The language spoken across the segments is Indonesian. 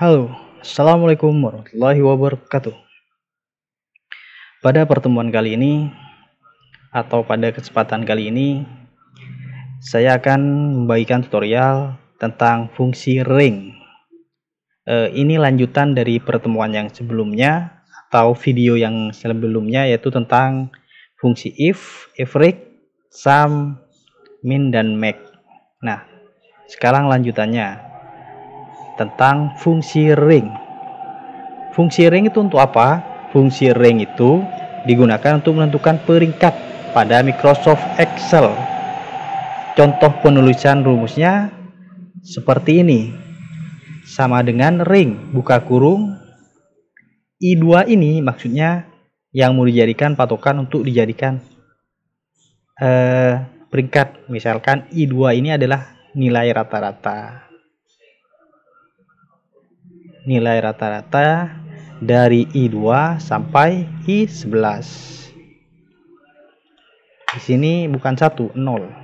Halo, Assalamualaikum warahmatullahi wabarakatuh. Pada pertemuan kali ini, atau pada kesempatan kali ini, saya akan membagikan tutorial tentang fungsi ring. E, ini lanjutan dari pertemuan yang sebelumnya, atau video yang sebelumnya, yaitu tentang fungsi if, ifrig, sum, min, dan make. Nah, sekarang lanjutannya tentang fungsi ring. Fungsi ring itu untuk apa? Fungsi ring itu digunakan untuk menentukan peringkat pada Microsoft Excel. Contoh penulisan rumusnya seperti ini. Sama dengan ring buka kurung I2 ini maksudnya yang mau dijadikan patokan untuk dijadikan eh, peringkat. Misalkan I2 ini adalah nilai rata-rata nilai rata-rata dari I2 sampai I11. Di sini bukan satu, 0.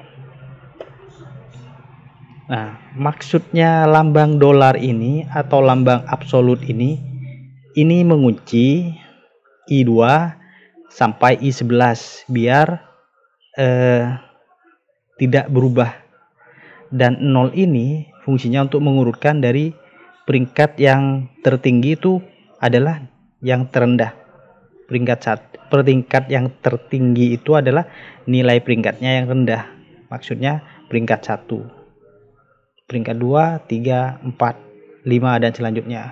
Nah, maksudnya lambang dolar ini atau lambang absolut ini ini mengunci I2 sampai I11 biar eh, tidak berubah. Dan 0 ini fungsinya untuk mengurutkan dari peringkat yang tertinggi itu adalah yang terendah. Peringkat saat peringkat yang tertinggi itu adalah nilai peringkatnya yang rendah. Maksudnya peringkat 1. Peringkat 2, 3, 4, 5 dan selanjutnya.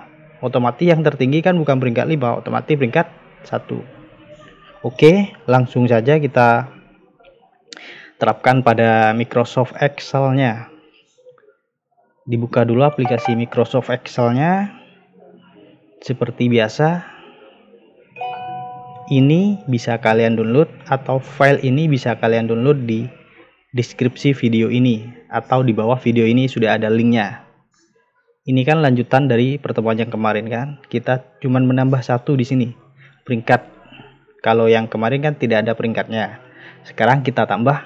Otomatis yang tertinggi kan bukan peringkat 5, otomatis peringkat 1. Oke, langsung saja kita terapkan pada Microsoft Excel-nya dibuka dulu aplikasi Microsoft Excel-nya. Seperti biasa, ini bisa kalian download atau file ini bisa kalian download di deskripsi video ini atau di bawah video ini sudah ada linknya. Ini kan lanjutan dari pertemuan yang kemarin kan, kita cuman menambah satu di sini peringkat. Kalau yang kemarin kan tidak ada peringkatnya. Sekarang kita tambah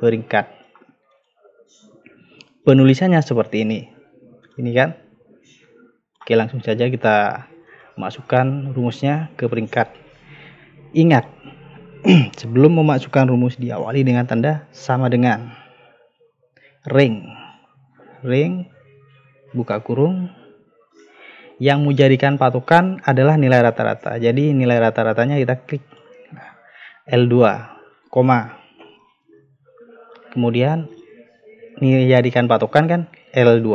peringkat penulisannya seperti ini ini kan oke langsung saja kita masukkan rumusnya ke peringkat ingat sebelum memasukkan rumus diawali dengan tanda sama dengan ring ring buka kurung yang menjadikan patokan adalah nilai rata-rata jadi nilai rata-ratanya kita klik nah, L2 koma kemudian dijadikan patokan kan L2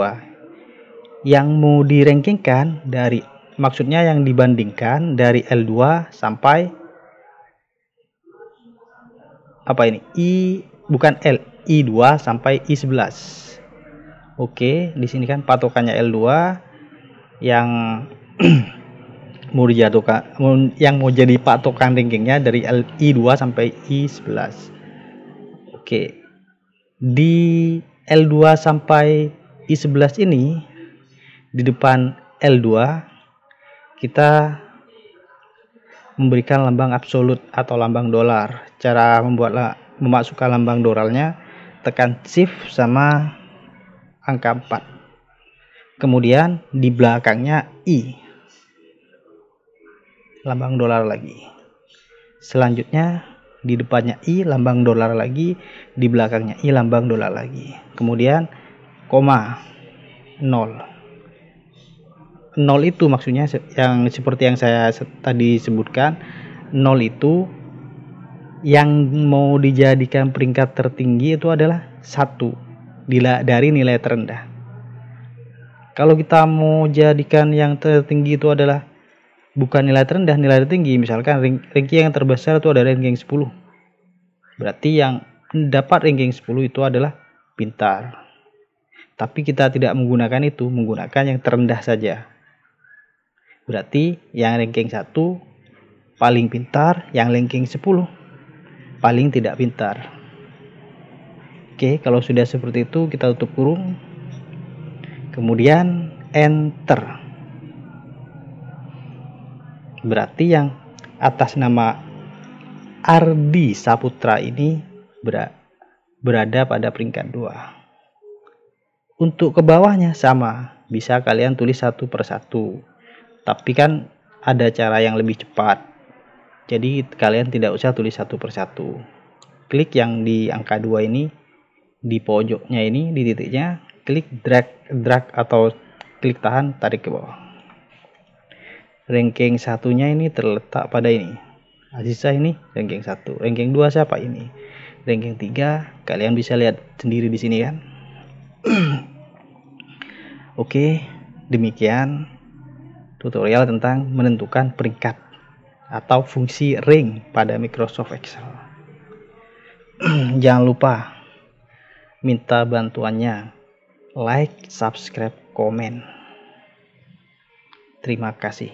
yang mau direngkingkan dari maksudnya yang dibandingkan dari L2 sampai apa ini I bukan L I2 sampai I11 Oke di sini kan patokannya L2 yang mau dijatuhkan yang mau jadi patokan rankingnya dari I2 sampai I11 Oke di L2 sampai I11 ini di depan L2 kita memberikan lambang absolut atau lambang dolar. Cara membuat memasukkan lambang dolarnya tekan shift sama angka 4. Kemudian di belakangnya I. Lambang dolar lagi. Selanjutnya di depannya i lambang dolar lagi, di belakangnya i lambang dolar lagi. Kemudian koma 0. 0 itu maksudnya yang seperti yang saya tadi sebutkan, 0 itu yang mau dijadikan peringkat tertinggi itu adalah satu dari nilai terendah. Kalau kita mau jadikan yang tertinggi itu adalah bukan nilai terendah nilai tertinggi misalkan ring, ranking yang terbesar itu adalah ranking 10 berarti yang dapat ranking 10 itu adalah pintar tapi kita tidak menggunakan itu menggunakan yang terendah saja berarti yang ranking 1 paling pintar yang ranking 10 paling tidak pintar oke kalau sudah seperti itu kita tutup kurung kemudian enter Berarti yang atas nama Ardi Saputra ini berada pada peringkat 2. Untuk ke bawahnya sama, bisa kalian tulis satu persatu. Tapi kan ada cara yang lebih cepat. Jadi kalian tidak usah tulis satu persatu. Klik yang di angka 2 ini di pojoknya ini di titiknya, klik drag drag atau klik tahan tarik ke bawah ranking satunya ini terletak pada ini Aziza ini ranking satu, ranking dua siapa ini ranking tiga kalian bisa lihat sendiri di sini kan Oke demikian tutorial tentang menentukan peringkat atau fungsi ring pada Microsoft Excel jangan lupa minta bantuannya like subscribe komen terima kasih